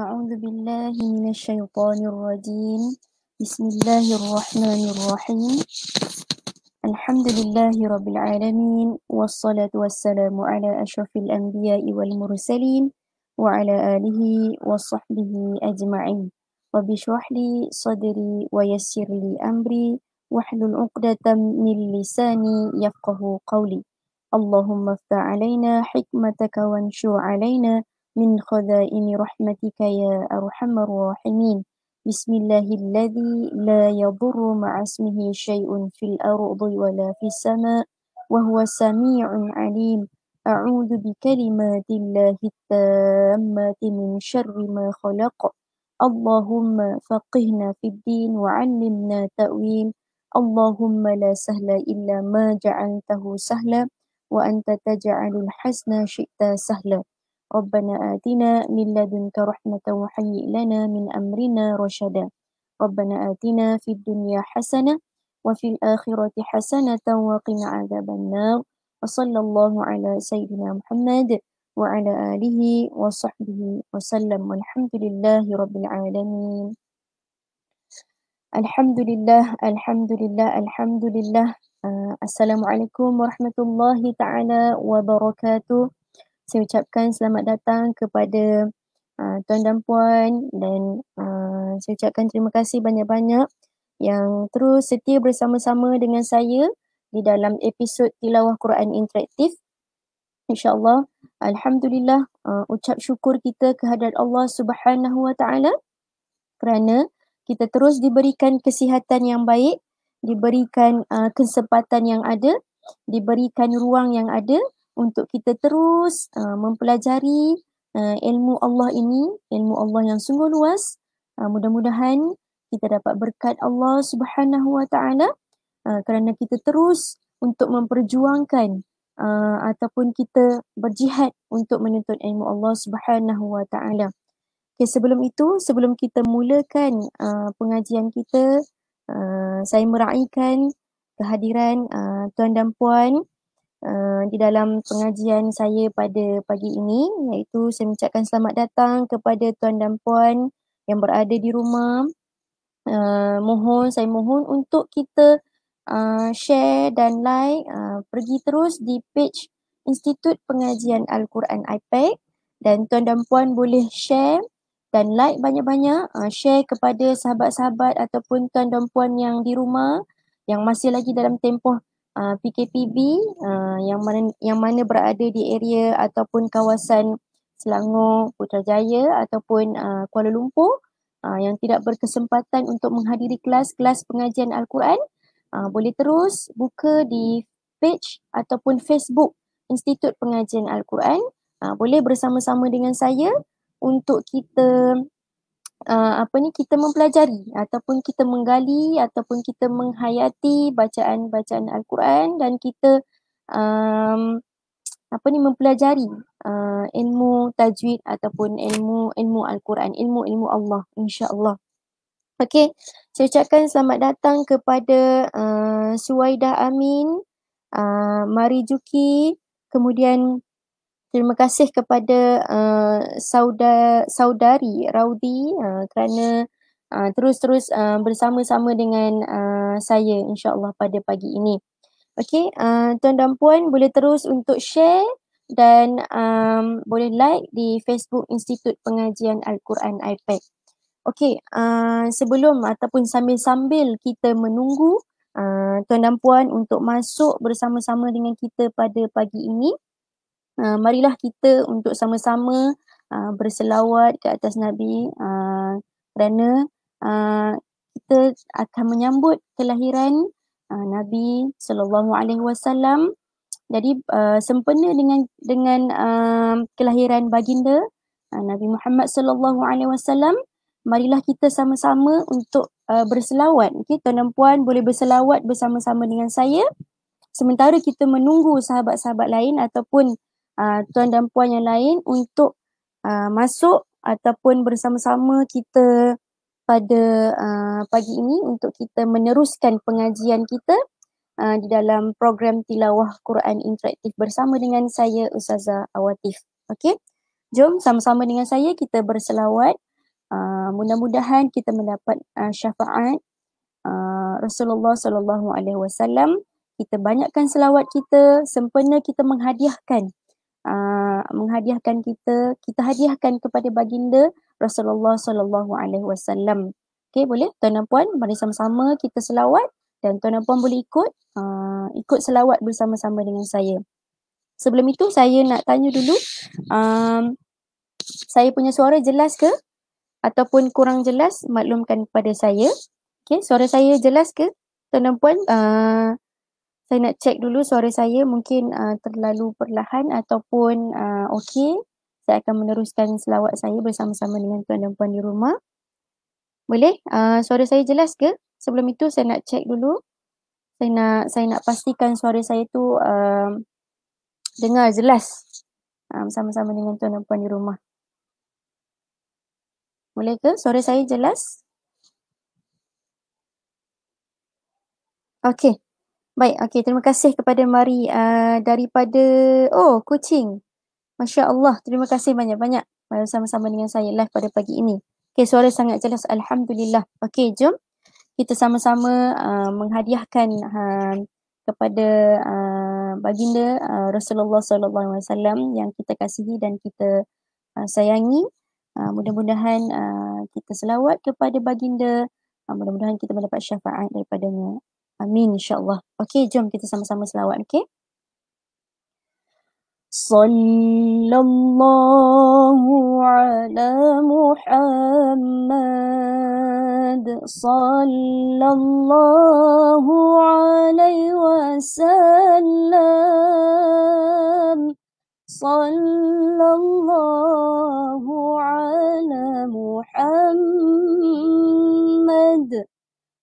أعوذ بالله من الشيطان الرجيم بسم الله الرحمن الرحيم الحمد لله رب العالمين والصلاة والسلام على أشرف الأنبياء والمرسلين وعلى آله وصحبه أجمعين وبشرح لي صدري ويسر لي أمري واحلل عقدة من لساني يفقه قولي اللهم افتح علينا حكمتك وانشر علينا من خزائن رحمتك يا أرحم الراحمين بسم الله الذي لا يضر مع اسمه شيء في الأرض ولا في السماء وهو سميع عليم أعوذ بكلمات الله التامة من شر ما خلق اللهم فقهنا في الدين وعلمنا تأويل اللهم لا سهل إلا ما جعلته سهلا وأنت تجعل الحسن شئت سهلا ربنا آتنا من لدنك رحمة وهيئ لنا من أمرنا رشدا ربنا آتنا في الدنيا حسنة وفي الآخرة حسنة وقنا عذاب النار وصلى الله على سيدنا محمد وعلى آله وصحبه وسلم والحمد لله رب العالمين الحمد لله الحمد لله الحمد لله آه، السلام عليكم ورحمة الله تعالى وبركاته saya ucapkan selamat datang kepada uh, tuan dan puan dan uh, saya ucapkan terima kasih banyak-banyak yang terus setia bersama-sama dengan saya di dalam episod tilawah Quran interaktif. Insya-Allah, alhamdulillah uh, ucap syukur kita kehadrat Allah Subhanahu Wa Taala kerana kita terus diberikan kesihatan yang baik, diberikan uh, kesempatan yang ada, diberikan ruang yang ada untuk kita terus uh, mempelajari uh, ilmu Allah ini, ilmu Allah yang sungguh luas. Uh, mudah-mudahan kita dapat berkat Allah Subhanahu Wa Taala uh, kerana kita terus untuk memperjuangkan uh, ataupun kita berjihad untuk menuntut ilmu Allah Subhanahu Wa Taala. Okay, sebelum itu, sebelum kita mulakan uh, pengajian kita, uh, saya meraihkan kehadiran uh, tuan dan puan Uh, di dalam pengajian saya pada pagi ini iaitu saya mengucapkan selamat datang kepada tuan dan puan yang berada di rumah uh, mohon saya mohon untuk kita uh, share dan like uh, pergi terus di page Institut Pengajian Al-Quran IPEC dan tuan dan puan boleh share dan like banyak-banyak uh, share kepada sahabat-sahabat ataupun tuan dan puan yang di rumah yang masih lagi dalam tempoh Uh, PKPB uh, yang mana yang mana berada di area ataupun kawasan Selangor, Putrajaya ataupun uh, Kuala Lumpur uh, yang tidak berkesempatan untuk menghadiri kelas-kelas pengajian Al-Quran uh, boleh terus buka di page ataupun Facebook Institut Pengajian Al-Quran uh, boleh bersama-sama dengan saya untuk kita uh, apa ni kita mempelajari ataupun kita menggali ataupun kita menghayati bacaan-bacaan al-Quran dan kita um, apa ni mempelajari uh, ilmu tajwid ataupun ilmu ilmu al-Quran ilmu-ilmu Allah insya-Allah. Okey, saya ucapkan selamat datang kepada uh, Suwaidah Amin, uh, Marijuki, kemudian Terima kasih kepada uh, eh, saudara saudari Raudi uh, eh, kerana eh, terus-terus uh, bersama-sama dengan uh, saya insya-Allah pada pagi ini. Okey, uh, tuan dan puan boleh terus untuk share dan um, boleh like di Facebook Institut Pengajian Al-Quran IPEC. Okey, uh, sebelum ataupun sambil-sambil kita menunggu uh, tuan dan puan untuk masuk bersama-sama dengan kita pada pagi ini. Ah, marilah kita untuk sama-sama uh, berselawat ke atas Nabi uh, kerana uh, kita akan menyambut kelahiran uh, Nabi sallallahu alaihi wasallam. Jadi uh, sempena dengan dengan uh, kelahiran baginda uh, Nabi Muhammad sallallahu alaihi wasallam, marilah kita sama-sama untuk uh, berselawat. Okey, tuan dan puan boleh berselawat bersama-sama dengan saya. Sementara kita menunggu sahabat-sahabat lain ataupun Uh, tuan dan puan yang lain untuk uh, masuk ataupun bersama-sama kita pada uh, pagi ini untuk kita meneruskan pengajian kita uh, di dalam program tilawah Quran interaktif bersama dengan saya Ustazah Awatif. Okey. Jom sama-sama dengan saya kita berselawat. Uh, mudah-mudahan kita mendapat uh, syafaat uh, Rasulullah sallallahu alaihi wasallam. Kita banyakkan selawat kita, sempena kita menghadiahkan Ah, menghadiahkan kita kita hadiahkan kepada baginda Rasulullah sallallahu alaihi wasallam. Okey boleh tuan dan puan mari sama-sama kita selawat dan tuan dan puan boleh ikut uh, ikut selawat bersama-sama dengan saya. Sebelum itu saya nak tanya dulu um, saya punya suara jelas ke ataupun kurang jelas maklumkan kepada saya. Okey suara saya jelas ke tuan dan puan uh, saya nak check dulu suara saya mungkin uh, terlalu perlahan ataupun uh, okey. Saya akan meneruskan selawat saya bersama-sama dengan tuan dan puan di rumah. Boleh? Uh, suara saya jelas ke? Sebelum itu saya nak check dulu. Saya nak saya nak pastikan suara saya tu uh, dengar jelas bersama-sama um, uh, dengan tuan dan puan di rumah. Boleh ke? Suara saya jelas? Okey, Baik, okey terima kasih kepada Mari uh, daripada oh kucing. Masya Allah, terima kasih banyak-banyak bersama-sama dengan saya live pada pagi ini. Okey, suara sangat jelas. Alhamdulillah. Okey, jom kita sama-sama uh, menghadiahkan uh, kepada uh, baginda uh, Rasulullah SAW yang kita kasihi dan kita uh, sayangi. Uh, mudah-mudahan uh, kita selawat kepada baginda. Uh, mudah-mudahan kita mendapat syafaat daripadanya. Amin insyaAllah. Okey, jom kita sama-sama selawat. Okey. صلى الله على محمد صلى الله عليه وسلم صلى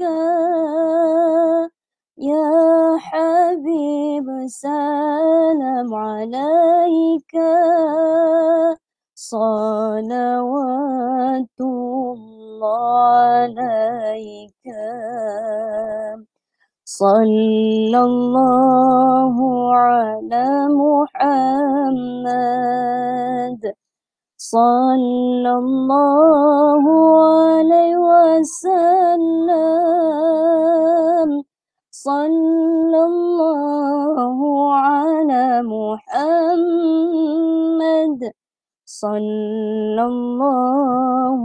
يا حبيب سلام عليك صلوات الله عليك صلى الله على محمد Sallallahu alaihi wasallam. Sallallahu صلى الله على محمد صلى الله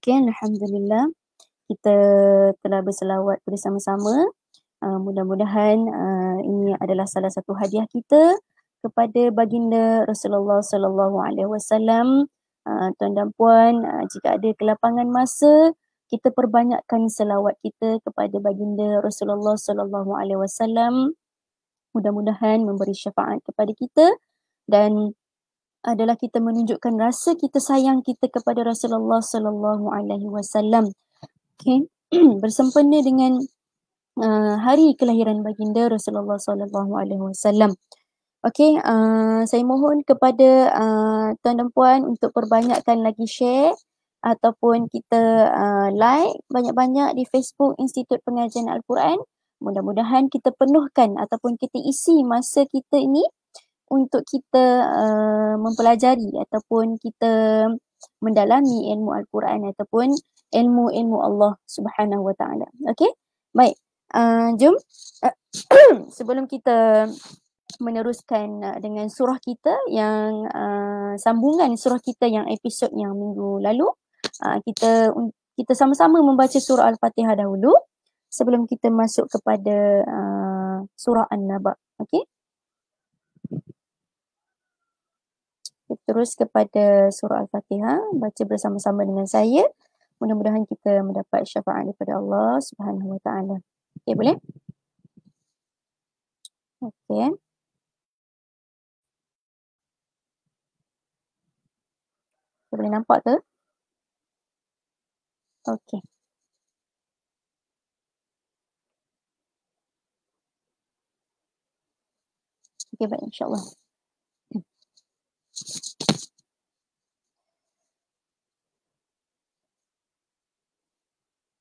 Alhamdulillah. Kita telah berselawat bersama-sama. Ah, mudah-mudahan uh, ini adalah salah satu hadiah kita kepada baginda Rasulullah sallallahu uh, alaihi wasallam ah, tuan dan puan uh, jika ada kelapangan masa kita perbanyakkan selawat kita kepada baginda Rasulullah sallallahu alaihi wasallam mudah-mudahan memberi syafaat kepada kita dan adalah kita menunjukkan rasa kita sayang kita kepada Rasulullah sallallahu alaihi wasallam okey bersempena dengan Eh, hari kelahiran baginda Rasulullah sallallahu alaihi wasallam. Okey, uh, saya mohon kepada uh, tuan dan puan untuk perbanyakkan lagi share ataupun kita uh, like banyak-banyak di Facebook Institut Pengajian Al-Quran. Mudah-mudahan kita penuhkan ataupun kita isi masa kita ini untuk kita uh, mempelajari ataupun kita mendalami ilmu Al-Quran ataupun ilmu-ilmu Allah Subhanahu Wa Taala. Okey? Baik. Uh, jom uh, sebelum kita meneruskan uh, dengan surah kita yang uh, sambungan surah kita yang episod yang minggu lalu uh, kita kita sama-sama membaca surah al-fatihah dahulu sebelum kita masuk kepada uh, surah an-naba okey kita terus kepada surah al-fatihah baca bersama-sama dengan saya mudah-mudahan kita mendapat syafaat daripada Allah Subhanahu wa taala Okey boleh? Okey. Kita boleh nampak ke? Okey. Okey baik insyaAllah. Okay. Hmm.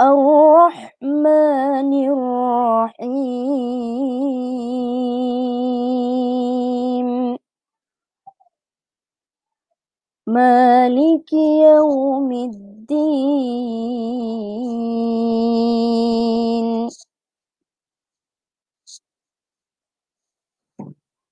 الرحمن الرحيم مالك يوم الدين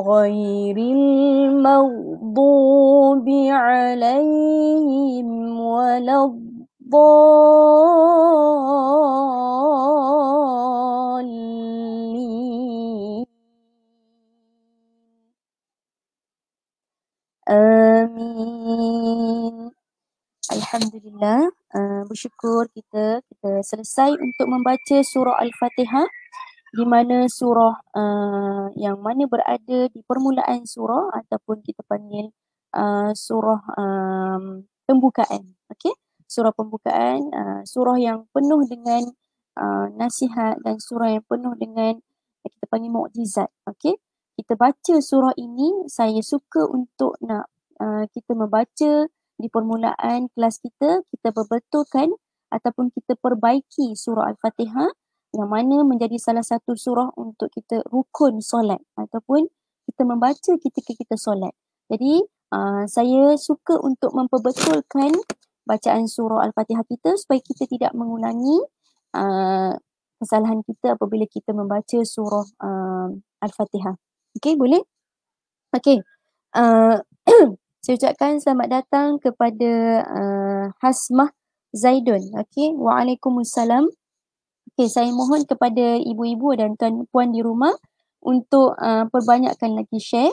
غير المغضوب عليهم ولا الضالين آمين Alhamdulillah uh, bersyukur kita kita selesai untuk membaca surah Al-Fatihah di mana surah uh, yang mana berada di permulaan surah ataupun kita panggil uh, surah um, pembukaan okay? surah pembukaan uh, surah yang penuh dengan uh, nasihat dan surah yang penuh dengan kita panggil mukjizat okay? kita baca surah ini saya suka untuk nak uh, kita membaca di permulaan kelas kita kita perbetulkan ataupun kita perbaiki surah al-fatihah yang mana menjadi salah satu surah untuk kita rukun solat ataupun kita membaca ketika kita solat. Jadi uh, saya suka untuk memperbetulkan bacaan surah Al-Fatihah kita supaya kita tidak mengulangi uh, kesalahan kita apabila kita membaca surah uh, Al-Fatihah. Okey boleh? Okey. Uh, saya ucapkan selamat datang kepada uh, Hasmah Zaidun. Okey. Waalaikumsalam. Okay, saya mohon kepada ibu-ibu dan tuan-puan di rumah untuk uh, perbanyakkan lagi share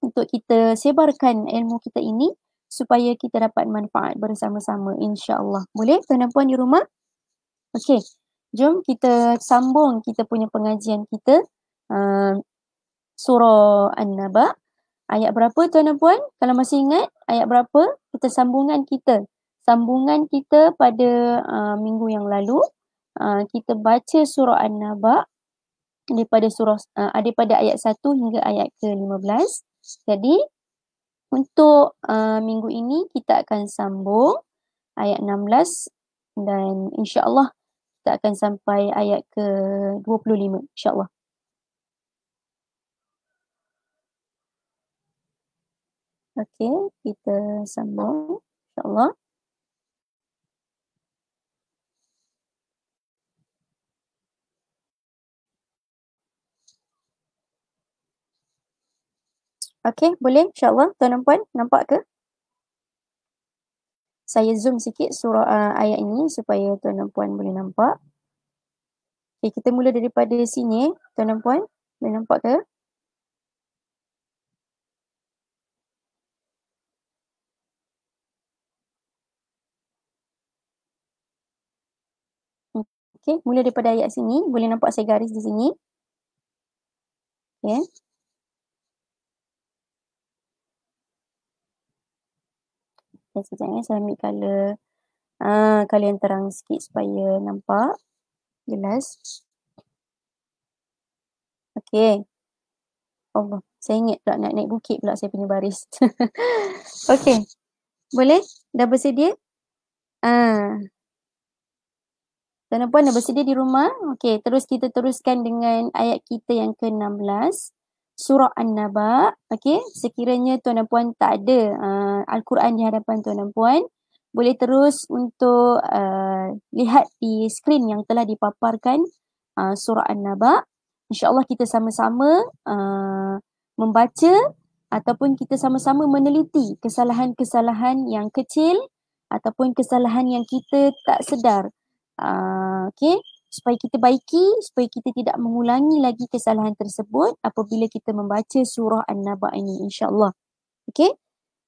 untuk kita sebarkan ilmu kita ini supaya kita dapat manfaat bersama-sama insya-Allah. Boleh tuan dan puan di rumah? Okey. Jom kita sambung kita punya pengajian kita uh, surah An-Naba. Ayat berapa tuan dan puan? Kalau masih ingat ayat berapa? Kita sambungan kita. Sambungan kita pada uh, minggu yang lalu Ah, kita baca surah An-Naba daripada surah uh, daripada ayat 1 hingga ayat ke-15. Jadi untuk uh, minggu ini kita akan sambung ayat 16 dan insya-Allah kita akan sampai ayat ke-25 insya-Allah. Okey, kita sambung insya-Allah. Okey, boleh insyaAllah tuan dan puan nampak ke? Saya zoom sikit surah uh, ayat ini supaya tuan dan puan boleh nampak. Okey, kita mula daripada sini tuan dan puan. Boleh nampak ke? Okey, mula daripada ayat sini. Boleh nampak saya garis di sini. Okey. Okay, sekejap ya. Saya ambil color. Ah, kalian terang sikit supaya nampak. Jelas. Okay. Allah. Saya ingat pula nak naik bukit pula saya punya baris. okay. Boleh? Dah bersedia? Ah. Tuan-tuan dah bersedia di rumah? Okay. Terus kita teruskan dengan ayat kita yang ke-16 surah An-Naba. Okey, sekiranya tuan dan puan tak ada uh, Al-Quran di hadapan tuan dan puan, boleh terus untuk uh, lihat di skrin yang telah dipaparkan uh, surah An-Naba. InsyaAllah kita sama-sama uh, membaca ataupun kita sama-sama meneliti kesalahan-kesalahan yang kecil ataupun kesalahan yang kita tak sedar. Uh, Okey supaya kita baiki, supaya kita tidak mengulangi lagi kesalahan tersebut apabila kita membaca surah An-Naba ini insyaAllah. Okey,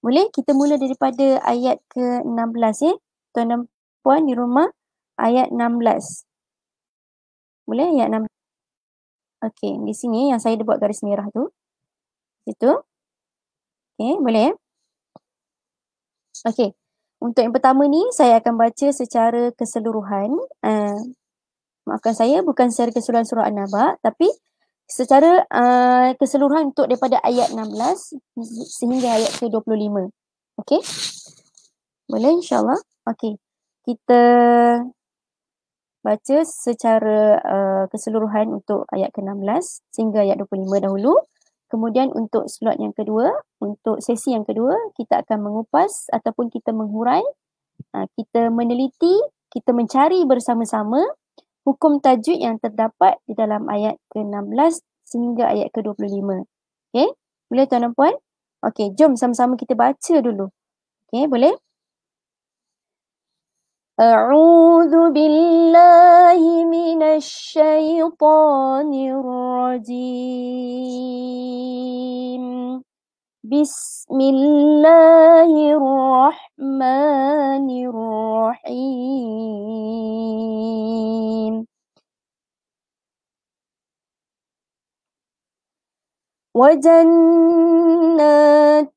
boleh kita mula daripada ayat ke-16 ya. Tuan dan puan di rumah, ayat 16. Boleh ayat 16. Okey, di sini yang saya ada buat garis merah tu. itu Okey, boleh ya. Okey, untuk yang pertama ni saya akan baca secara keseluruhan. Uh, maafkan saya bukan secara keseluruhan surah An-Naba tapi secara uh, keseluruhan untuk daripada ayat 16 sehingga ayat ke-25. Okey? Boleh insya Allah. Okey. Kita baca secara uh, keseluruhan untuk ayat ke-16 sehingga ayat 25 dahulu. Kemudian untuk slot yang kedua, untuk sesi yang kedua, kita akan mengupas ataupun kita menghurai, uh, kita meneliti, kita mencari bersama-sama hukum tajwid yang terdapat di dalam ayat ke-16 sehingga ayat ke-25. Okey, boleh tuan dan puan? Okey, jom sama-sama kita baca dulu. Okey, boleh? أعوذ بالله من الشيطان الرجيم بسم الله الرحمن الرحيم وجنات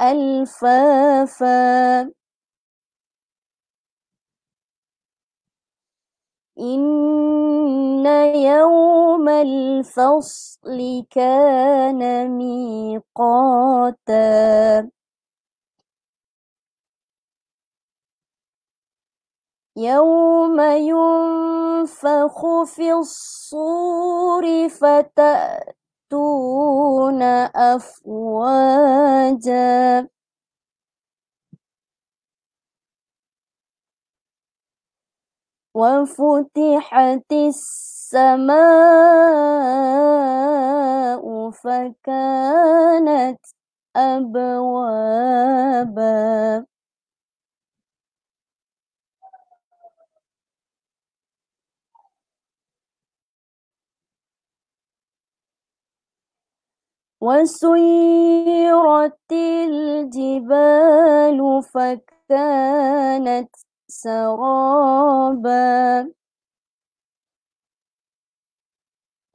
ألفافا إن يوم الفصل كان ميقاتا يوم ينفخ في الصور فتأتون أفواجا وفتحت السماء فكانت أبوابا وسيرت الجبال فكانت سرابا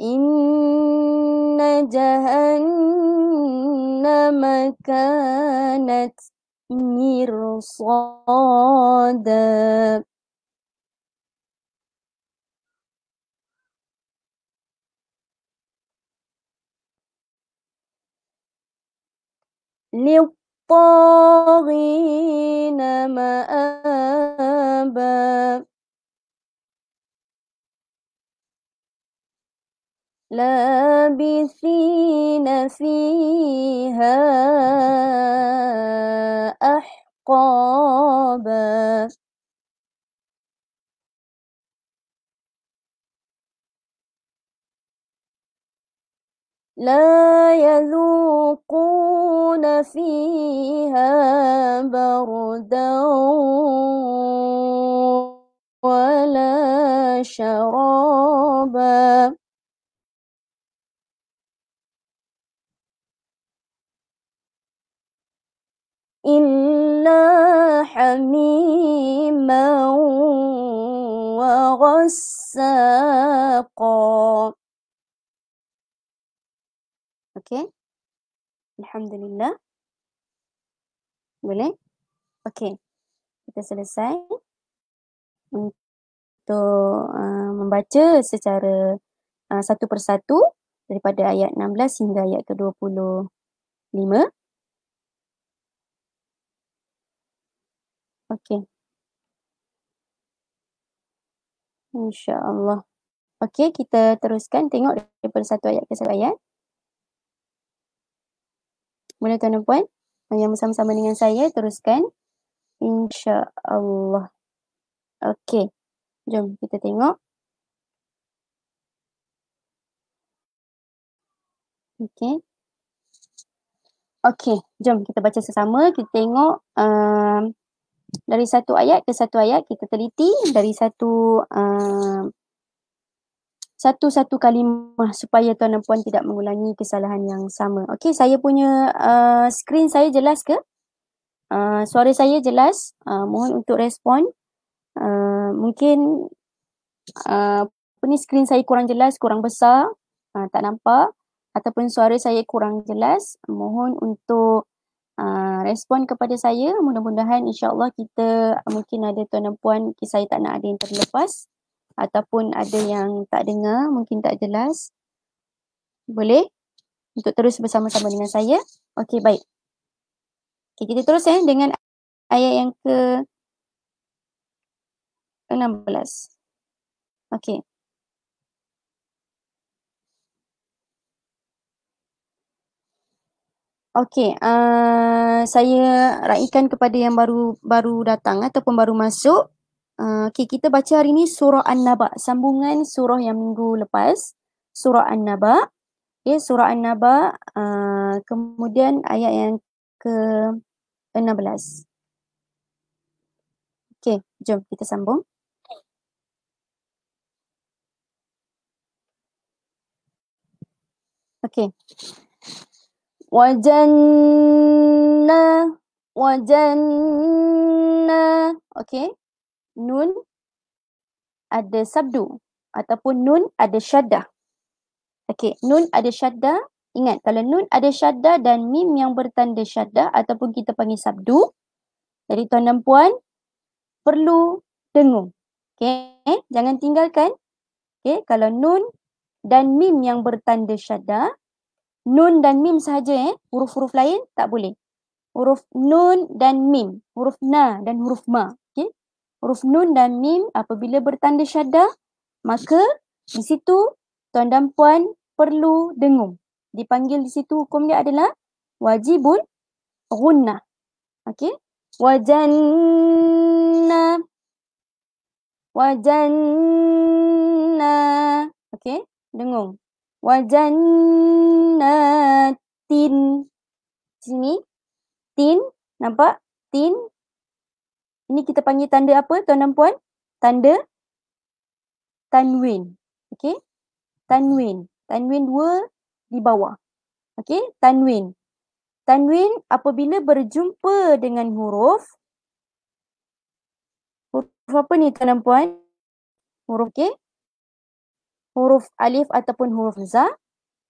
إن جهنم كانت مرصادا لو للطاغين مآبا لابثين فيها أحقابا لا يذوقون فيها بردا ولا شرابا إلا حميما وغساقا Okay. Alhamdulillah. Boleh? Okay. Kita selesai. Untuk uh, membaca secara uh, satu persatu daripada ayat 16 hingga ayat ke-25. Okay. InsyaAllah. Okay, kita teruskan tengok daripada satu ayat ke satu ayat. Mula tuan dan puan yang bersama-sama dengan saya teruskan. InsyaAllah. Okey. Jom kita tengok. Okey. Okey. Jom kita baca sesama. Kita tengok uh, dari satu ayat ke satu ayat kita teliti. Dari satu uh, satu-satu kalimah supaya tuan dan puan tidak mengulangi kesalahan yang sama. Okey, saya punya uh, screen saya jelas ke? Uh, suara saya jelas? Uh, mohon untuk respon. Uh, mungkin uh, screen saya kurang jelas, kurang besar, uh, tak nampak ataupun suara saya kurang jelas, mohon untuk Uh, respon kepada saya mudah-mudahan insyaAllah kita uh, mungkin ada tuan dan puan saya tak nak ada yang terlepas ataupun ada yang tak dengar mungkin tak jelas boleh untuk terus bersama-sama dengan saya okey baik okay, kita terus eh dengan ayat yang ke 16 okey Okey, uh, saya raikan kepada yang baru baru datang ataupun baru masuk Ah, okay, kita baca hari ni surah An-Naba. Sambungan surah yang minggu lepas. Surah An-Naba. Okay, surah An-Naba. Uh, kemudian ayat yang ke-16. Okay, jom kita sambung. Okay. Wajanna. Wajanna. Okay nun ada sabdu ataupun nun ada syaddah. Okey, nun ada syaddah. Ingat kalau nun ada syaddah dan mim yang bertanda syaddah ataupun kita panggil sabdu. Jadi tuan dan puan perlu dengung. Okey, jangan tinggalkan. Okey, kalau nun dan mim yang bertanda syaddah, nun dan mim sahaja eh, huruf-huruf lain tak boleh. Huruf nun dan mim, huruf na dan huruf ma. Okey, huruf nun dan mim apabila bertanda syada maka di situ tuan dan puan perlu dengung. Dipanggil di situ hukum dia adalah wajibun gunnah. Okey. Wajanna. Wajanna. Okey. Dengung. Wajannatin, Sini. Tin. Nampak? Tin. Ini kita panggil tanda apa tuan dan puan? Tanda tanwin. Okey. Tanwin. Tanwin dua di bawah. Okey, tanwin. Tanwin apabila berjumpa dengan huruf huruf apa ni tuan dan puan? Huruf okey. Huruf alif ataupun huruf za.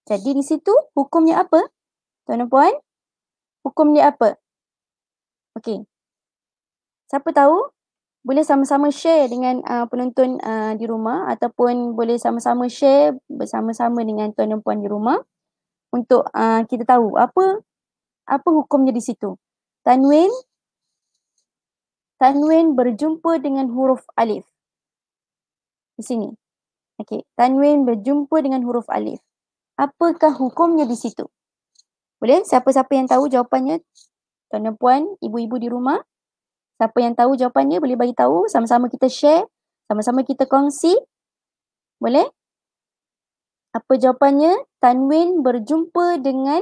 Jadi di situ hukumnya apa? Tuan dan puan, hukumnya apa? Okey, siapa tahu boleh sama-sama share dengan uh, penonton uh, di rumah ataupun boleh sama-sama share bersama-sama dengan tuan dan puan di rumah untuk uh, kita tahu apa apa hukumnya di situ. Tanwin Tanwin berjumpa dengan huruf alif. Di sini. Okey, tanwin berjumpa dengan huruf alif. Apakah hukumnya di situ? Boleh? Siapa-siapa yang tahu jawapannya? Tuan dan puan, ibu-ibu di rumah? Siapa yang tahu jawapannya boleh bagi tahu. Sama-sama kita share. Sama-sama kita kongsi. Boleh? Apa jawapannya? Tanwin berjumpa dengan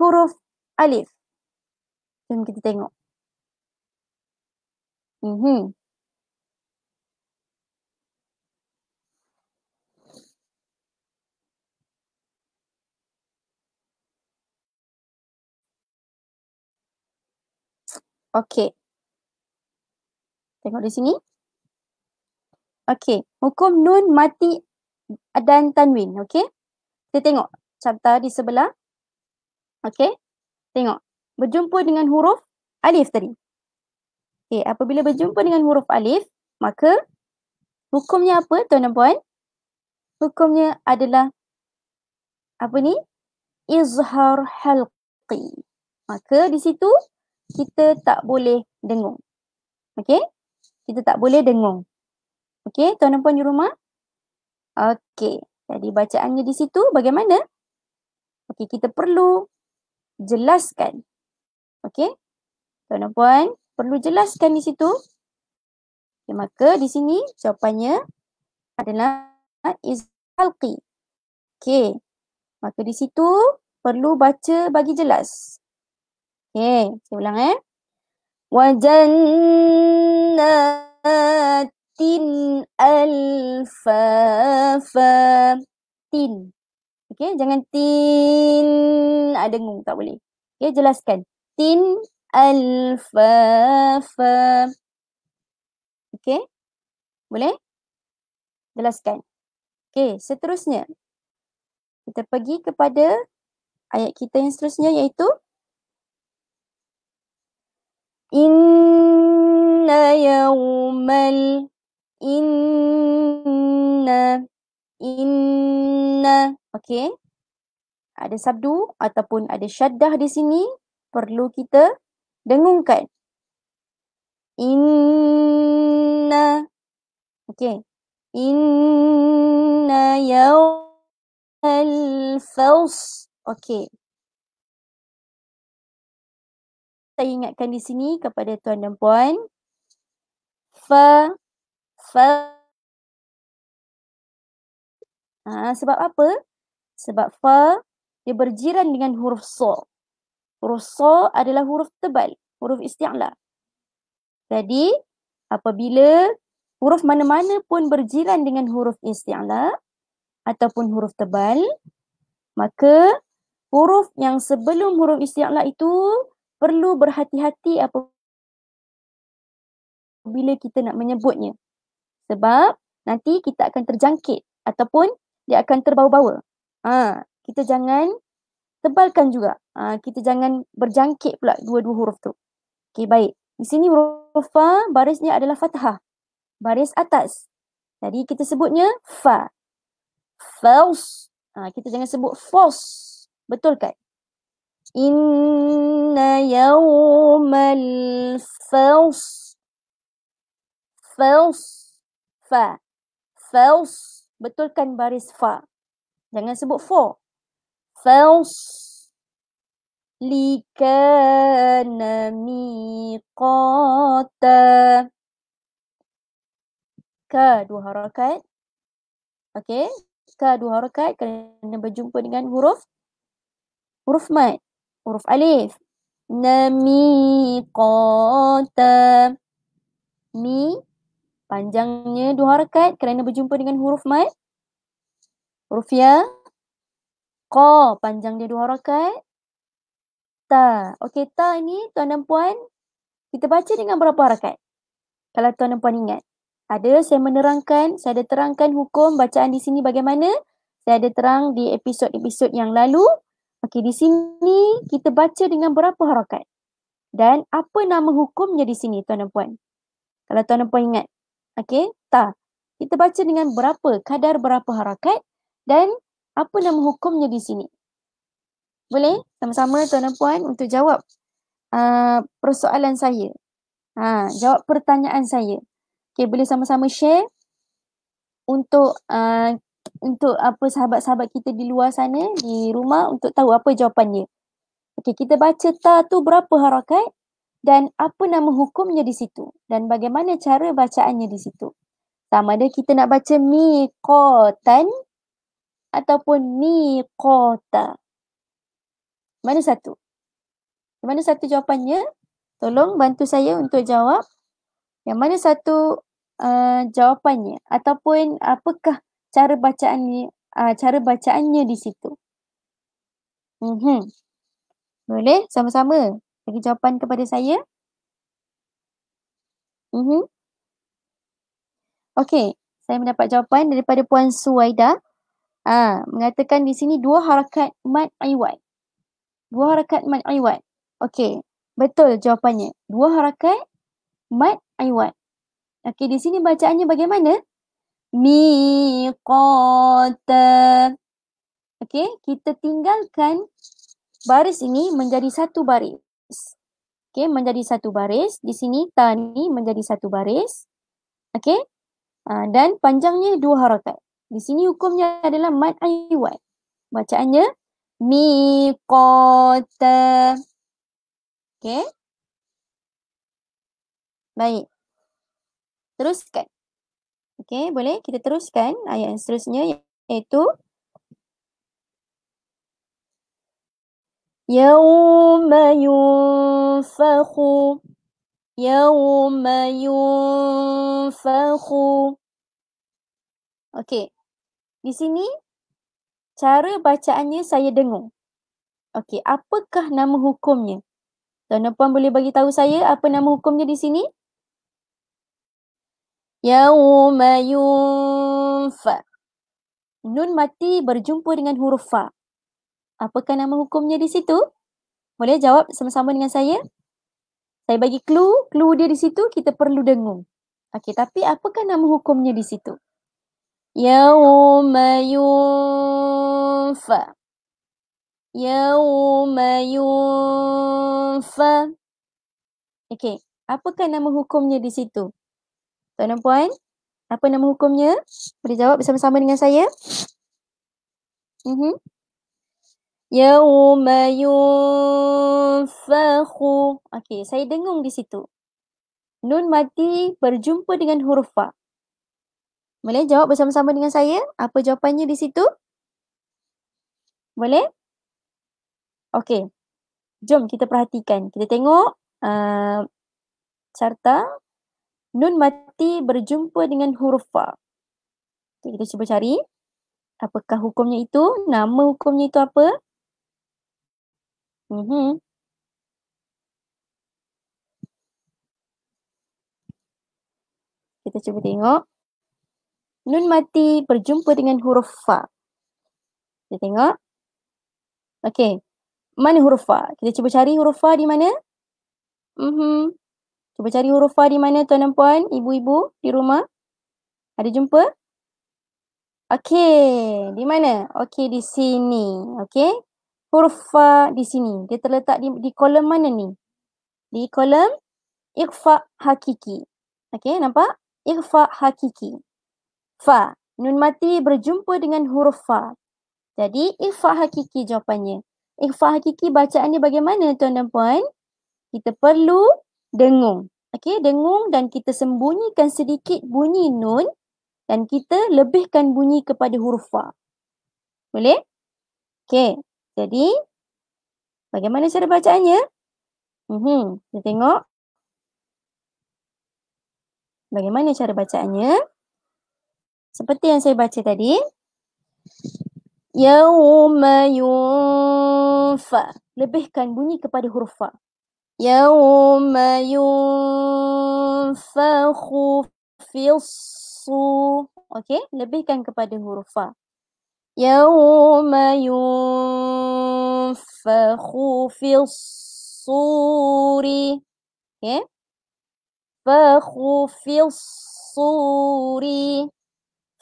huruf alif. Jom kita tengok. Mm-hmm. Okey. Tengok di sini. Okey, hukum nun mati dan tanwin, okey? Kita tengok carta di sebelah. Okey. Tengok. Berjumpa dengan huruf alif tadi. Okey, apabila berjumpa dengan huruf alif, maka hukumnya apa tuan dan puan? Hukumnya adalah apa ni? Izhar halqi. Maka di situ kita tak boleh dengung. Okay? Kita tak boleh dengung. Okay, tuan dan puan di rumah? Okay, jadi bacaannya di situ bagaimana? Okay, kita perlu jelaskan. Okay, tuan dan puan perlu jelaskan di situ. Okay, maka di sini jawapannya adalah izhalqi. Okay, maka di situ perlu baca bagi jelas. Okay, eh, saya ulang eh. Wajannatin alfafatin. Okay, jangan tin. Ada ngung, tak boleh. Okay, jelaskan. Tin alfafa. Okay, boleh? Jelaskan. Okay, seterusnya. Kita pergi kepada ayat kita yang seterusnya iaitu Inna يوم ال Inna إن okay ada sabdu ataupun ada syaddah di sini perlu kita dengungkan inna Okay inna yawmal fals Okay saya ingatkan di sini kepada tuan dan puan f, f. ha, sebab apa sebab f dia berjiran dengan huruf so huruf so adalah huruf tebal huruf isti'la jadi apabila huruf mana-mana pun berjiran dengan huruf isti'la ataupun huruf tebal maka huruf yang sebelum huruf isti'la itu perlu berhati-hati apabila kita nak menyebutnya. Sebab nanti kita akan terjangkit ataupun dia akan terbau-bau. Ha, kita jangan tebalkan juga. Ha, kita jangan berjangkit pula dua-dua huruf tu. Okey, baik. Di sini huruf fa barisnya adalah fathah. Baris atas. Jadi kita sebutnya fa. False. Ha, kita jangan sebut false. Betul kan? Inna إن al الفص فص fa فص betulkan baris fa jangan sebut fo فص لكان ميقاتا ك dua harakat okay ك dua harakat kerana berjumpa dengan huruf huruf mat huruf alif. Nami kota. Mi panjangnya dua harakat kerana berjumpa dengan huruf Mai. Huruf ya. Ko panjangnya dia dua harakat. Ta. Okey ta ini tuan dan puan kita baca dengan berapa harakat? Kalau tuan dan puan ingat. Ada saya menerangkan, saya ada terangkan hukum bacaan di sini bagaimana. Saya ada terang di episod-episod yang lalu. Okey, di sini kita baca dengan berapa harakat? Dan apa nama hukumnya di sini, tuan dan puan? Kalau tuan dan puan ingat. Okey, tak? Kita baca dengan berapa, kadar berapa harakat? Dan apa nama hukumnya di sini? Boleh? Sama-sama tuan dan puan untuk jawab uh, persoalan saya. Ha, jawab pertanyaan saya. Okey, boleh sama-sama share untuk uh, untuk apa sahabat-sahabat kita di luar sana di rumah untuk tahu apa jawapannya. Okey, kita baca ta tu berapa harakat dan apa nama hukumnya di situ dan bagaimana cara bacaannya di situ. Sama ada kita nak baca mi qatan ataupun mi qata. Mana satu? Mana satu jawapannya? Tolong bantu saya untuk jawab. Yang mana satu uh, jawapannya ataupun apakah cara bacaan ni uh, ah, cara bacaannya di situ. Mhm. Boleh sama-sama bagi jawapan kepada saya? Mhm. Okey, saya mendapat jawapan daripada puan Suwaida. Ah, mengatakan di sini dua harakat mad iwad. Dua harakat mad iwad. Okey, betul jawapannya. Dua harakat mad iwad. Okey, di sini bacaannya bagaimana? miqata. Okey, kita tinggalkan baris ini menjadi satu baris. Okey, menjadi satu baris. Di sini tani menjadi satu baris. Okey. Ha, dan panjangnya dua harakat. Di sini hukumnya adalah mad aywad. Bacaannya miqata. Okey. Baik. Teruskan. Okey, boleh kita teruskan ayat yang seterusnya iaitu Yawma yunfakhu Yawma yunfakhu Okey. Di sini cara bacaannya saya dengung. Okey, apakah nama hukumnya? Tuan-tuan boleh bagi tahu saya apa nama hukumnya di sini? yauma yunfa nun mati berjumpa dengan huruf fa apakah nama hukumnya di situ boleh jawab sama-sama dengan saya saya bagi clue clue dia di situ kita perlu dengung okey tapi apakah nama hukumnya di situ yauma yunfa yauma yunfa okey apakah nama hukumnya di situ Tuan dan puan, apa nama hukumnya? Boleh jawab bersama-sama dengan saya? Mhm. Yauma yunfakhu. Okey, saya dengung di situ. Nun mati berjumpa dengan huruf fa. Boleh jawab bersama-sama dengan saya? Apa jawapannya di situ? Boleh? Okey. Jom kita perhatikan. Kita tengok uh, ah, carta Nun mati berjumpa dengan huruf fa. Okay, kita cuba cari. Apakah hukumnya itu? Nama hukumnya itu apa? Mm-hmm. Kita cuba tengok. Nun mati berjumpa dengan huruf fa. Kita tengok. Okey. Mana huruf fa? Kita cuba cari huruf fa di mana? Mm-hmm. Cuba cari huruf fa di mana tuan dan puan, ibu-ibu di rumah. Ada jumpa? Okey, di mana? Okey, di sini. Okey. Huruf fa di sini. Dia terletak di, di kolom mana ni? Di kolom ikhfa hakiki. Okey, nampak? Ikhfa hakiki. Fa. Nun mati berjumpa dengan huruf fa. Jadi ikhfa hakiki jawapannya. Ikhfa hakiki bacaan dia bagaimana tuan dan puan? Kita perlu dengung. Okey, dengung dan kita sembunyikan sedikit bunyi nun dan kita lebihkan bunyi kepada huruf fa. Boleh? Okey, jadi bagaimana cara bacaannya? Mhm, kita tengok. Bagaimana cara bacaannya? Seperti yang saya baca tadi. Yauma yunfa. Lebihkan bunyi kepada huruf fa. يوم ينفخ في الصور اوكي لبيه كان kepada huruf fa يوم ينفخ في الصور اوكي فخ في الصور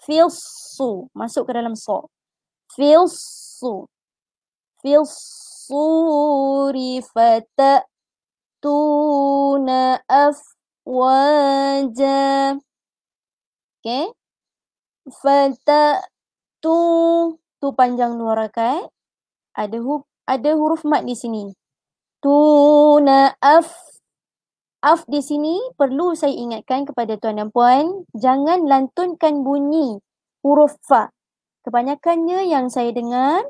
في الصور masuk ke dalam so في الصور في الصور فتأ yabtuna afwaja. Okay. Fata tu tu panjang dua rakaat. Ada hu, ada huruf mat di sini. Tuna af af di sini perlu saya ingatkan kepada tuan dan puan jangan lantunkan bunyi huruf fa. Kebanyakannya yang saya dengar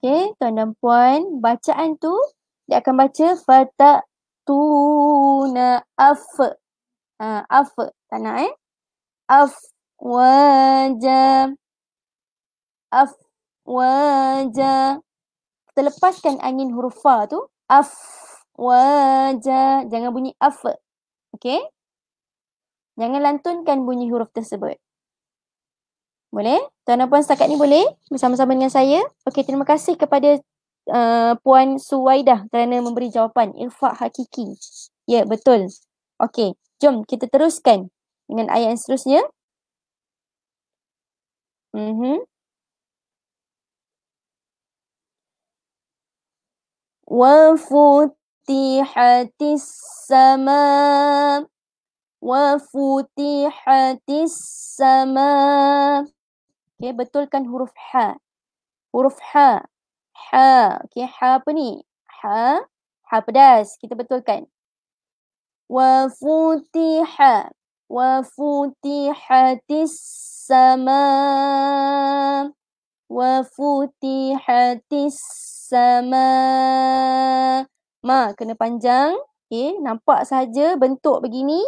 okey tuan dan puan bacaan tu dia akan baca fata tuna af uh, af tak nak eh af wajah, af wajah. kita lepaskan angin huruf fa tu af wajah, jangan bunyi af Okay? jangan lantunkan bunyi huruf tersebut boleh? Tuan dan puan setakat ni boleh bersama-sama dengan saya? Okey, terima kasih kepada Uh, Puan Suwaidah kerana memberi jawapan infak hakiki. Ya, yeah, betul. Okey, jom kita teruskan dengan ayat yang seterusnya. Mhm. Wa futihatis sama wa futihatis sama. Okey, betulkan huruf ha. Huruf ha Ha. Okay. Ha apa ni? Ha. Ha pedas. Kita betulkan. Wa futiha. Wa futiha sama. Wa futiha sama. Ma kena panjang. Okay. Nampak saja bentuk begini.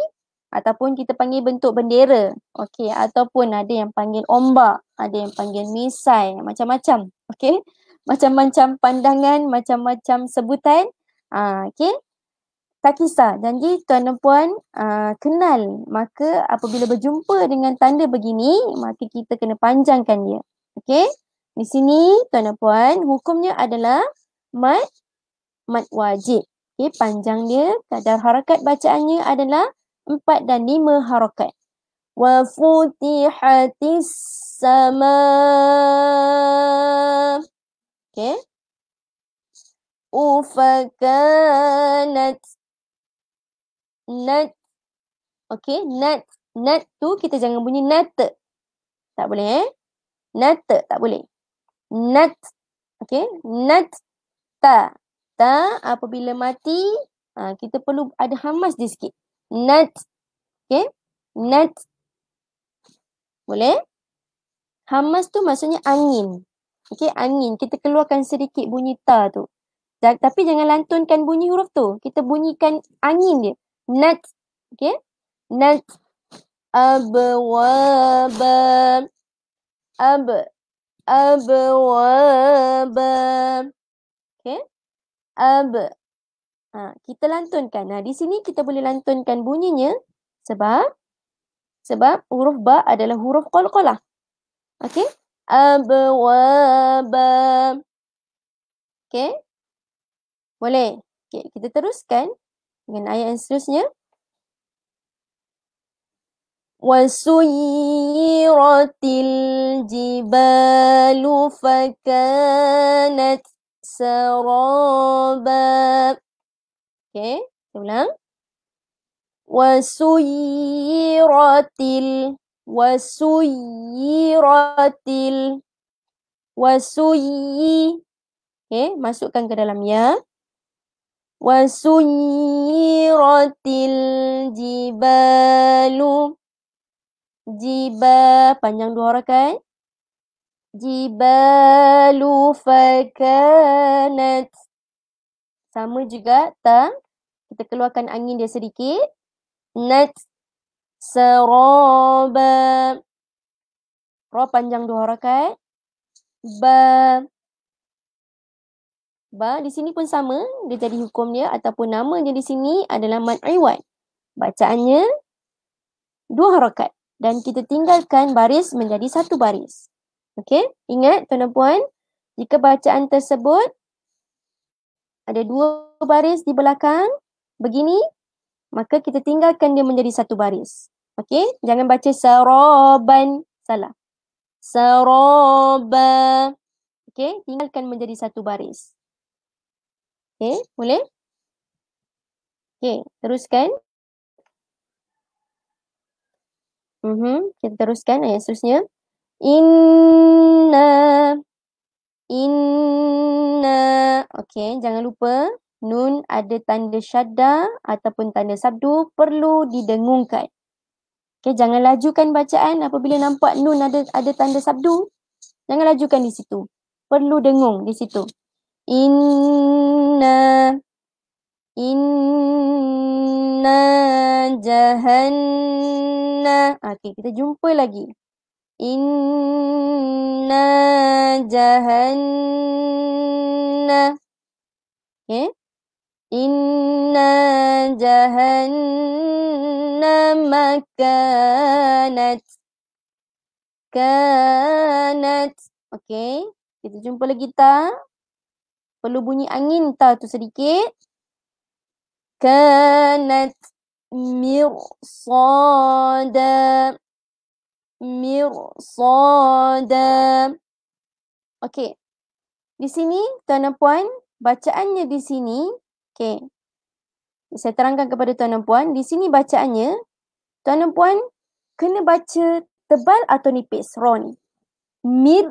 Ataupun kita panggil bentuk bendera. Okay. Ataupun ada yang panggil ombak. Ada yang panggil misai. Macam-macam. Okay macam-macam pandangan, macam-macam sebutan. Uh, ah, okay. Tak kisah. Janji tuan dan puan uh, kenal. Maka apabila berjumpa dengan tanda begini, maka kita kena panjangkan dia. Okey, Di sini tuan dan puan, hukumnya adalah mat, mat wajib. Okay. Panjang dia. Kadar harakat bacaannya adalah empat dan lima harakat. Wa futihatis sama. Okay. Ufakanat. Nat. Okay. Nat. Nat tu kita jangan bunyi nat. Tak boleh eh. Nat. Tak boleh. Nat. Okay. Nat. Ta. Ta. Apabila mati. Ha, kita perlu ada hamas dia sikit. Nat. Okay. Nat. Boleh? Hamas tu maksudnya angin okey angin kita keluarkan sedikit bunyi ta tu Dan, tapi jangan lantunkan bunyi huruf tu kita bunyikan angin dia nat okey nat abwaba ab abwaba okey ab ha, kita lantunkan nah di sini kita boleh lantunkan bunyinya sebab sebab huruf ba adalah huruf qalqalah okey abwaba. Okay. Boleh. Okay. Kita teruskan dengan ayat yang seterusnya. Wasuyiratil jibalu fakanat sarabab. Okay. Kita ulang. Wasuyiratil wasuyiratil wasuyi okey masukkan ke dalam ya wasuyiratil jibalu jiba panjang dua orang kan? jibalu fakanat sama juga ta kita keluarkan angin dia sedikit nat seroba. Ro panjang dua rakai. Ba. Ba di sini pun sama. Dia jadi hukum dia ataupun nama dia di sini adalah mad iwan. Bacaannya dua harakat. Dan kita tinggalkan baris menjadi satu baris. Okey. Ingat tuan dan puan. Jika bacaan tersebut ada dua baris di belakang begini. Maka kita tinggalkan dia menjadi satu baris. Okay, jangan baca seroban Salah. Seroba, Okay, tinggalkan menjadi satu baris. Okay, boleh? Okay, teruskan. Mm-hmm. Kita teruskan ayat seterusnya. Inna. Inna. Okay, jangan lupa. Nun ada tanda syadda ataupun tanda sabdu perlu didengungkan. Okay, jangan lajukan bacaan apabila nampak nun ada ada tanda sabdu. Jangan lajukan di situ. Perlu dengung di situ. Inna Inna jahanna. Okay, kita jumpa lagi. Inna jahanna. Okey. Inna جهنم كانت kanat. Okay, kita jumpa lagi ta. Perlu bunyi angin ta tu sedikit. Kanat mirsada. Mirsada. Okay. Di sini, tuan dan puan, bacaannya di sini Okay. Saya terangkan kepada tuan dan puan, di sini bacaannya, tuan dan puan kena baca tebal atau nipis, raw ni. Mir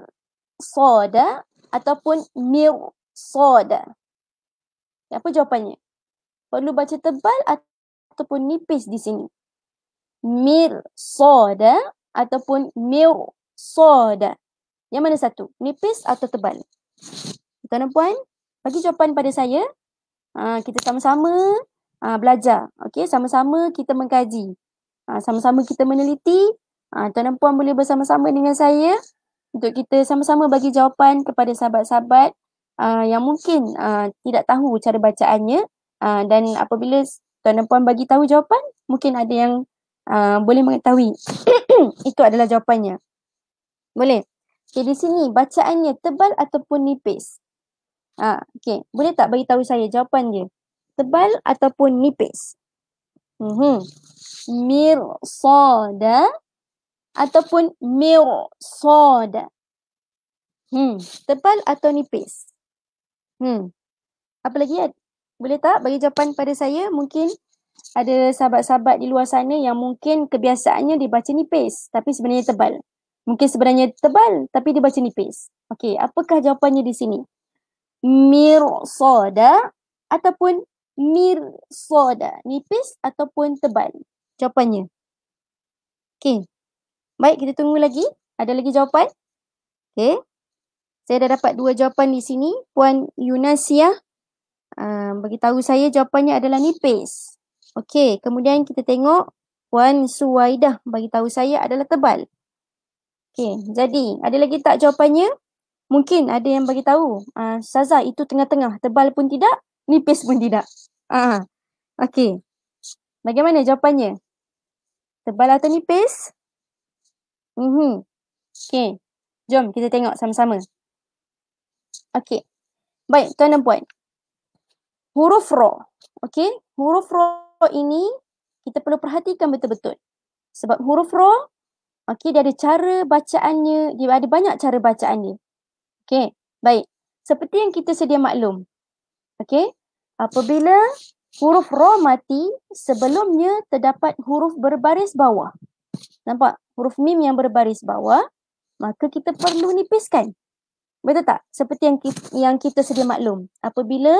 soda ataupun mir soda. Apa jawapannya? Perlu baca tebal ataupun nipis di sini. Mir soda ataupun mir soda. Yang mana satu? Nipis atau tebal? Tuan dan puan, bagi jawapan pada saya, Ha, kita sama-sama uh, belajar. Okey, sama-sama kita mengkaji. Uh, sama-sama kita meneliti. Uh, Tuan dan Puan boleh bersama-sama dengan saya untuk kita sama-sama bagi jawapan kepada sahabat-sahabat uh, yang mungkin uh, tidak tahu cara bacaannya uh, dan apabila Tuan dan Puan bagi tahu jawapan, mungkin ada yang uh, boleh mengetahui. Itu adalah jawapannya. Boleh? Okay, di sini bacaannya tebal ataupun nipis. Ha, okay. Boleh tak bagi tahu saya jawapan dia? Tebal ataupun nipis? Mm-hmm. Mirsada ataupun mirsada? Hmm. Tebal atau nipis? Hmm. Apa lagi? Boleh tak bagi jawapan pada saya? Mungkin ada sahabat-sahabat di luar sana yang mungkin kebiasaannya dibaca nipis tapi sebenarnya tebal. Mungkin sebenarnya tebal tapi dibaca nipis. Okey, apakah jawapannya di sini? Mir soda ataupun mir soda nipis ataupun tebal jawapannya okey baik kita tunggu lagi ada lagi jawapan okey saya dah dapat dua jawapan di sini puan Yunasia uh, ah, bagi tahu saya jawapannya adalah nipis okey kemudian kita tengok puan Suwaidah bagi tahu saya adalah tebal okey jadi ada lagi tak jawapannya mungkin ada yang bagi tahu uh, ah, Saza itu tengah-tengah tebal pun tidak nipis pun tidak ah uh, okey bagaimana jawapannya tebal atau nipis mhm okey jom kita tengok sama-sama okey baik tuan dan puan huruf ra okey huruf ra ini kita perlu perhatikan betul-betul sebab huruf ra Okey, dia ada cara bacaannya, dia ada banyak cara bacaannya. Okey. Baik. Seperti yang kita sedia maklum. Okey. Apabila huruf ra mati, sebelumnya terdapat huruf berbaris bawah. Nampak? Huruf mim yang berbaris bawah, maka kita perlu nipiskan. Betul tak? Seperti yang kita, yang kita sedia maklum. Apabila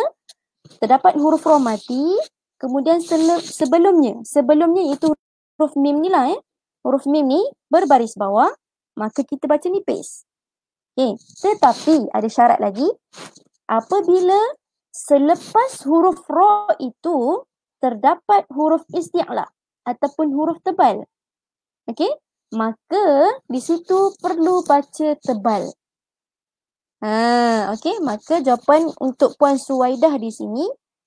terdapat huruf ra mati, kemudian sebelumnya, sebelumnya itu huruf mim ni lah eh. Huruf mim ni berbaris bawah, maka kita baca nipis. Okay. Eh, tetapi ada syarat lagi. Apabila selepas huruf ro itu terdapat huruf isti'la ataupun huruf tebal. Okay. Maka di situ perlu baca tebal. Ha, okay. Maka jawapan untuk Puan Suwaidah di sini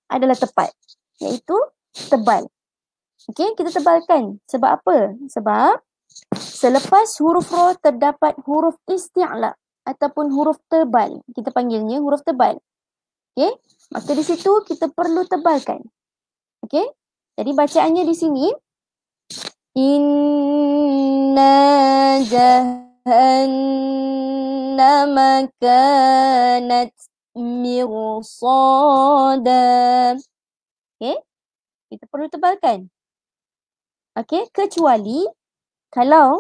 adalah tepat. Iaitu tebal. Okay. Kita tebalkan. Sebab apa? Sebab selepas huruf ro terdapat huruf isti'la ataupun huruf tebal. Kita panggilnya huruf tebal. Okey. Maka di situ kita perlu tebalkan. Okey. Jadi bacaannya di sini. Inna jahannama kanat mirsada. Okey. Kita perlu tebalkan. Okey. Kecuali kalau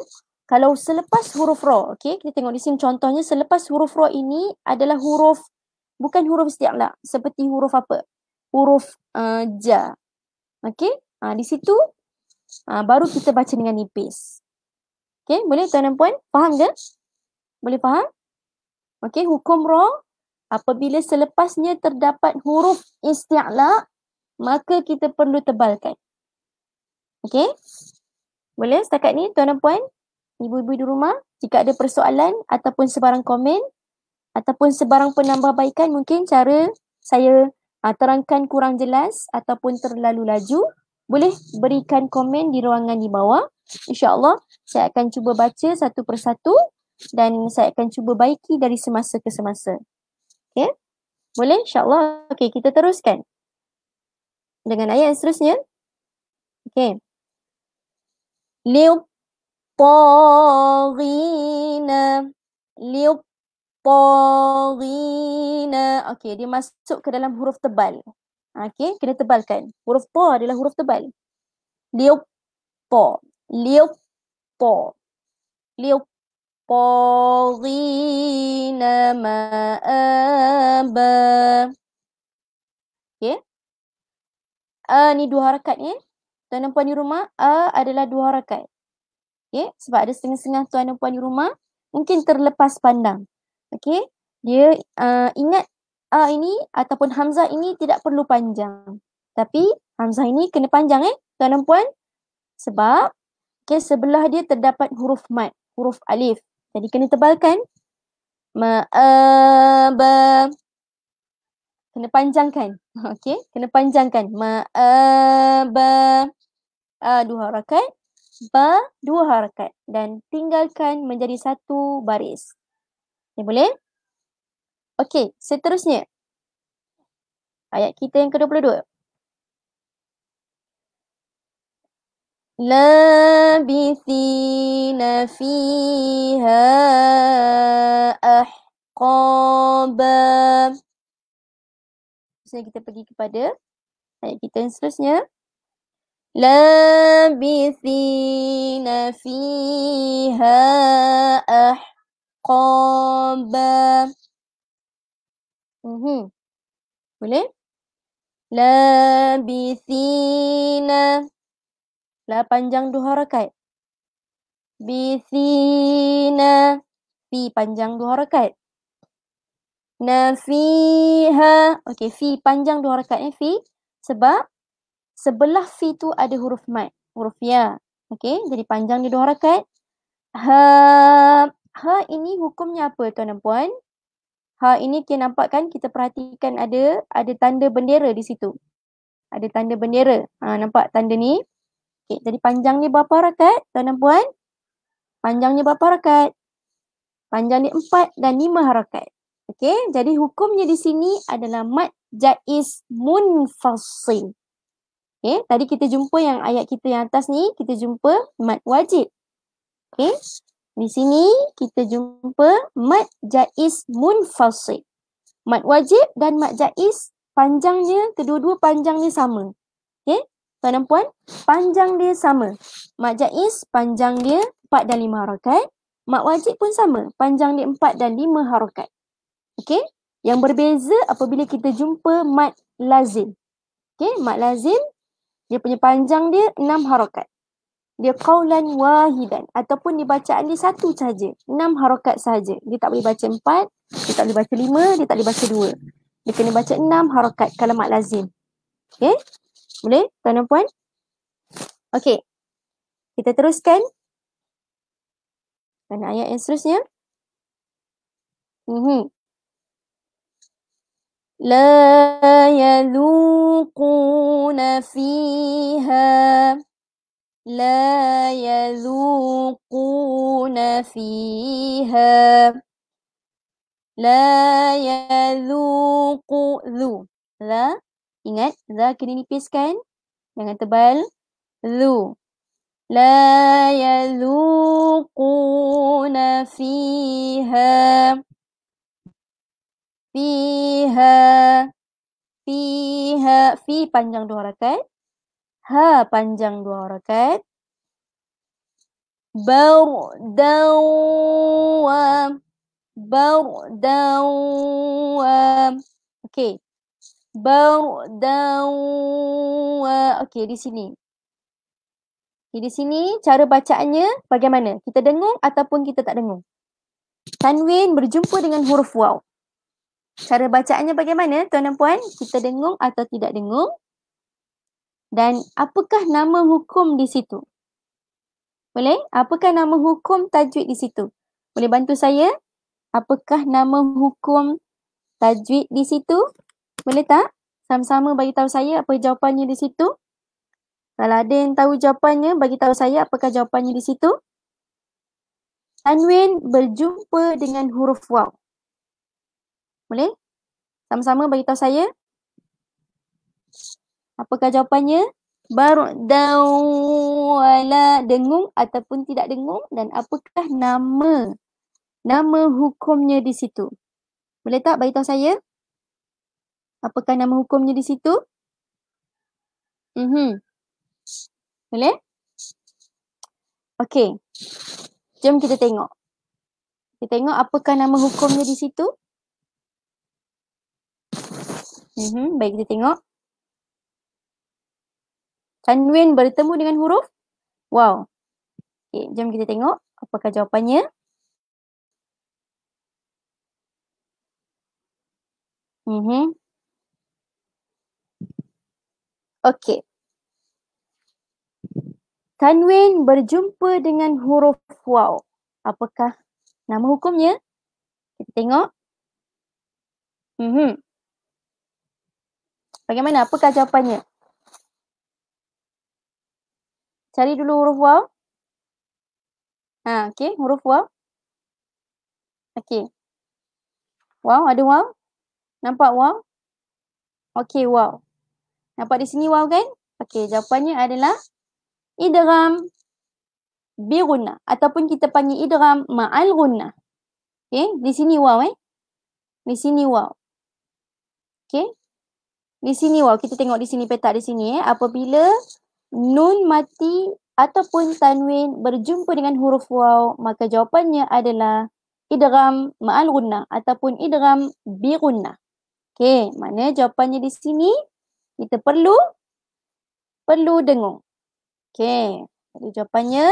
kalau selepas huruf ro, okey kita tengok di sini contohnya selepas huruf ro ini adalah huruf bukan huruf istiqlal seperti huruf apa huruf uh, ja okey ha, ah, di situ ha, baru kita baca dengan nipis okey boleh tuan dan puan faham ke boleh faham okey hukum ro apabila selepasnya terdapat huruf istiqlal maka kita perlu tebalkan okey boleh setakat ni tuan dan puan ibu-ibu di rumah jika ada persoalan ataupun sebarang komen ataupun sebarang penambahbaikan mungkin cara saya uh, terangkan kurang jelas ataupun terlalu laju boleh berikan komen di ruangan di bawah insyaallah saya akan cuba baca satu persatu dan saya akan cuba baiki dari semasa ke semasa okay boleh insyaallah okay kita teruskan dengan ayat seterusnya okay okey للطاغين للطاغين okay dia masuk ke dalam huruf tebal okey, kena tebalkan huruf ta adalah huruf tebal liopo liopo liopoghina ma'aba okay uh, ni dua harakat ni eh? tuan dan di rumah a adalah dua harakat Okay? Sebab ada setengah-setengah tuan dan puan di rumah mungkin terlepas pandang. Okay? Dia uh, ingat uh, ini ataupun Hamzah ini tidak perlu panjang. Tapi Hamzah ini kena panjang eh tuan dan puan. Sebab okay, sebelah dia terdapat huruf mat, huruf alif. Jadi kena tebalkan. Ma, eh, ba, kena panjangkan. Okey, kena panjangkan. Ma, uh, ba, uh, dua harakat dua harakat dan tinggalkan menjadi satu baris. Ya boleh? Okey, seterusnya. Ayat kita yang ke-22. Labithina fiha ahqaba. Sekarang kita pergi kepada ayat kita yang seterusnya. لابثين فيها أحقابا boleh labithina la panjang dua harakat bithina fi panjang dua harakat nafiha okey fi panjang dua harakat eh fi sebab sebelah fi tu ada huruf mat, huruf ya. Okey, jadi panjang dia dua harakat. Ha, ha ini hukumnya apa tuan dan puan? Ha ini kita nampak kan kita perhatikan ada ada tanda bendera di situ. Ada tanda bendera. Ha nampak tanda ni? Okey, jadi panjang ni berapa harakat tuan dan puan? Panjangnya berapa harakat? Panjang dia empat dan lima harakat. Okey, jadi hukumnya di sini adalah mat jaiz munfasil. Okay, eh, tadi kita jumpa yang ayat kita yang atas ni, kita jumpa mad wajib. Okay, eh, di sini kita jumpa mad jaiz munfasid. Mad wajib dan mad jaiz panjangnya, kedua-dua panjangnya sama. Okay, eh, tuan dan puan, panjang dia sama. Mad jaiz panjang dia 4 dan 5 harokat. Mad wajib pun sama, panjang dia 4 dan 5 harokat. Okay, yang berbeza apabila kita jumpa mad lazim. Okay, mad lazim dia punya panjang dia enam harokat. Dia kaulan wahidan ataupun dibacaan dia satu saja, Enam harokat saja. Dia tak boleh baca empat, dia tak boleh baca lima, dia tak boleh baca dua. Dia kena baca enam harokat kalau mak lazim. Okay? Boleh tuan dan puan? Okay. Kita teruskan. Dan ayat yang seterusnya. Mm-hmm. لا يذوقون فيها لا يذوقون فيها لا يذوق ذو لا ingat za kini nipiskan jangan tebal ذو لا يذوقون فيها fiha fiha fi panjang dua rakaat ha panjang dua rakaat bar dawa bar dawa okey bar dawa okey di sini okay, di sini cara bacaannya bagaimana kita dengung ataupun kita tak dengung tanwin berjumpa dengan huruf waw Cara bacaannya bagaimana tuan dan puan? Kita dengung atau tidak dengung? Dan apakah nama hukum di situ? Boleh? Apakah nama hukum tajwid di situ? Boleh bantu saya? Apakah nama hukum tajwid di situ? Boleh tak? Sama-sama bagi tahu saya apa jawapannya di situ. Kalau ada yang tahu jawapannya, bagi tahu saya apakah jawapannya di situ. Tanwin berjumpa dengan huruf waw. Boleh? Sama-sama bagi tahu saya. Apakah jawapannya? Baru dawala dengung ataupun tidak dengung dan apakah nama nama hukumnya di situ? Boleh tak bagi tahu saya? Apakah nama hukumnya di situ? Mhm. Boleh? Okey. Jom kita tengok. Kita tengok apakah nama hukumnya di situ? Mm-hmm. Baik kita tengok. Tanwin bertemu dengan huruf. Wow. Okay, jom kita tengok apakah jawapannya. Mm-hmm. Okay. Tanwin berjumpa dengan huruf wow. Apakah nama hukumnya? Kita tengok. Mm-hmm. Bagaimana? Apakah jawapannya? Cari dulu huruf waw. Ha, okey. Huruf waw. Okey. Waw, ada waw? Nampak waw? Okey, waw. Nampak di sini waw kan? Okey, jawapannya adalah idram biruna, ataupun kita panggil idram ma'al gunnah. Okey, di sini waw eh. Di sini waw. Okey di sini wow, kita tengok di sini petak di sini eh. Apabila nun mati ataupun tanwin berjumpa dengan huruf waw, maka jawapannya adalah idram ma'al gunnah ataupun idram bi gunnah. Okey, mana jawapannya di sini? Kita perlu perlu dengung. Okey, jadi jawapannya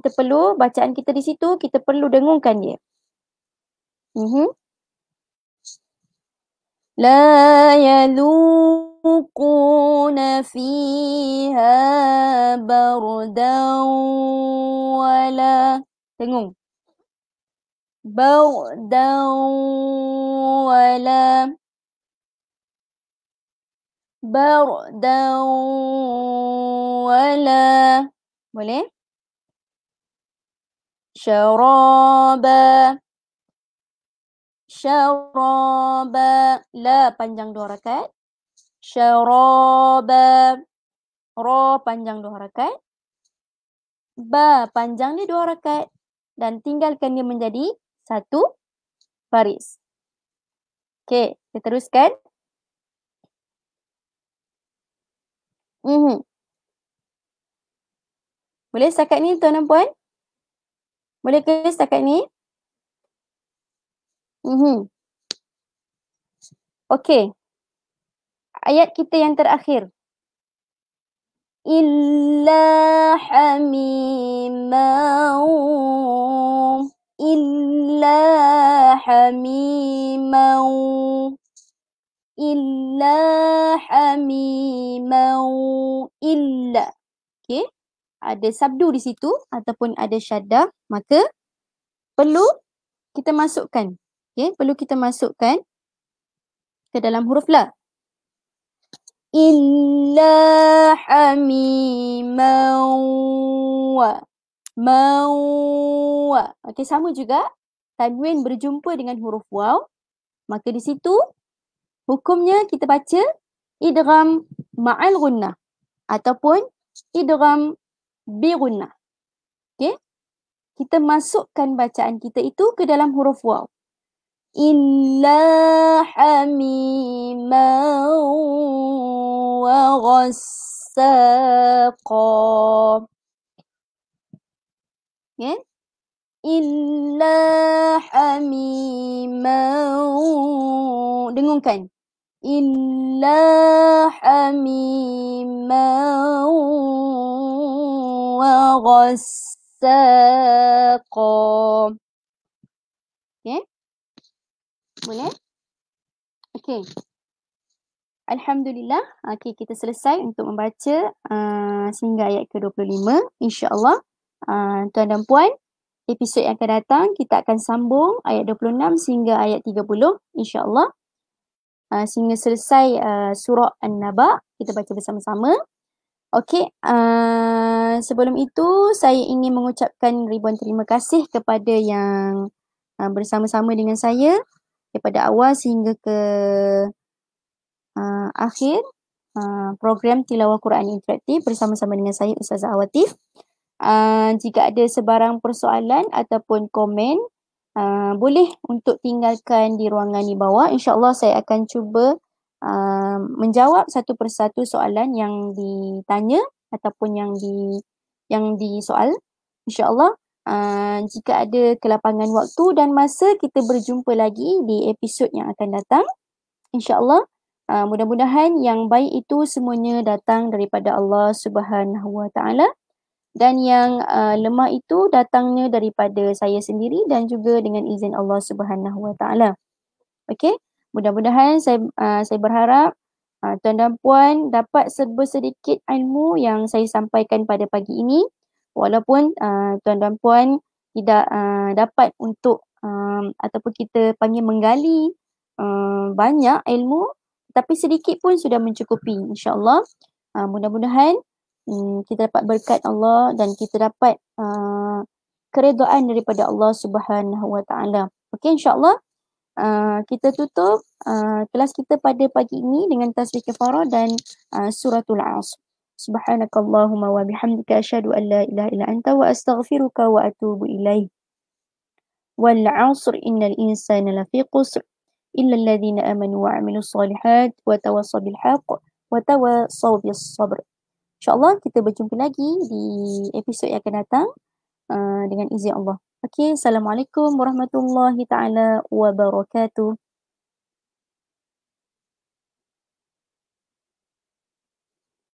kita perlu bacaan kita di situ, kita perlu dengungkan dia. Mhm. Uh-huh. لا يذوقون فيها بردا ولا بردا ولا بردا ولا boleh شرابا syaraba la panjang dua rakaat syaraba ro panjang dua rakaat ba panjang ni dua rakaat dan tinggalkan dia menjadi satu baris okey kita teruskan mhm boleh setakat ni tuan dan puan boleh ke setakat ni Mm-hmm. Okey. Ayat kita yang terakhir. Illa hamimau, Illa hamimau, Illa hamimau, Illa. Okey. Ada sabdu di situ ataupun ada syadah. Maka perlu kita masukkan okay, perlu kita masukkan ke dalam huruf la. Illa hamimawa. Mawa. Okey, sama juga. Tanwin berjumpa dengan huruf waw. Maka di situ, hukumnya kita baca idram ma'al gunnah ataupun idram bi gunnah. Okey. Kita masukkan bacaan kita itu ke dalam huruf waw. إلا حميما وغساقا إِيه؟ إلا حميما dengungkan إلا حميما وغساقا Boleh? Okay. Alhamdulillah. Okay, kita selesai untuk membaca uh, sehingga ayat ke-25. InsyaAllah. Uh, tuan dan puan, episod yang akan datang kita akan sambung ayat 26 sehingga ayat 30. InsyaAllah. Uh, sehingga selesai uh, surah An-Naba. Kita baca bersama-sama. Okey, uh, sebelum itu saya ingin mengucapkan ribuan terima kasih kepada yang uh, bersama-sama dengan saya daripada awal sehingga ke uh, akhir uh, program tilawah Quran interaktif bersama-sama dengan saya Ustazah Awati. Uh, jika ada sebarang persoalan ataupun komen uh, boleh untuk tinggalkan di ruangan di bawah. InsyaAllah saya akan cuba uh, menjawab satu persatu soalan yang ditanya ataupun yang di yang disoal. InsyaAllah. Uh, jika ada kelapangan waktu dan masa kita berjumpa lagi di episod yang akan datang insyaallah uh, mudah-mudahan yang baik itu semuanya datang daripada Allah Subhanahu dan yang uh, lemah itu datangnya daripada saya sendiri dan juga dengan izin Allah Subhanahu Wa okey mudah-mudahan saya uh, saya berharap uh, tuan dan puan dapat serba sedikit ilmu yang saya sampaikan pada pagi ini walaupun ah, tuan tuan dan puan tidak uh, dapat untuk um, ataupun kita panggil menggali um, banyak ilmu tapi sedikit pun sudah mencukupi insyaallah uh, mudah-mudahan um, kita dapat berkat Allah dan kita dapat uh, keredaan daripada Allah Subhanahu Wa Taala okey insyaallah Uh, kita tutup uh, kelas kita pada pagi ini dengan tasbih kafarah dan uh, suratul asr سبحانك اللهم وبحمدك أشهد أن لا إله إلا أنت وأستغفرك وأتوب إليك والعصر إن الإنسان لفي قسر إلا الذين آمنوا وعملوا الصالحات وتواصوا بالحق وتواصوا بالصبر إن شاء الله kita berjumpa lagi di episod yang akan datang uh, dengan izin Allah. Okay, Assalamualaikum warahmatullahi ta'ala wabarakatuh.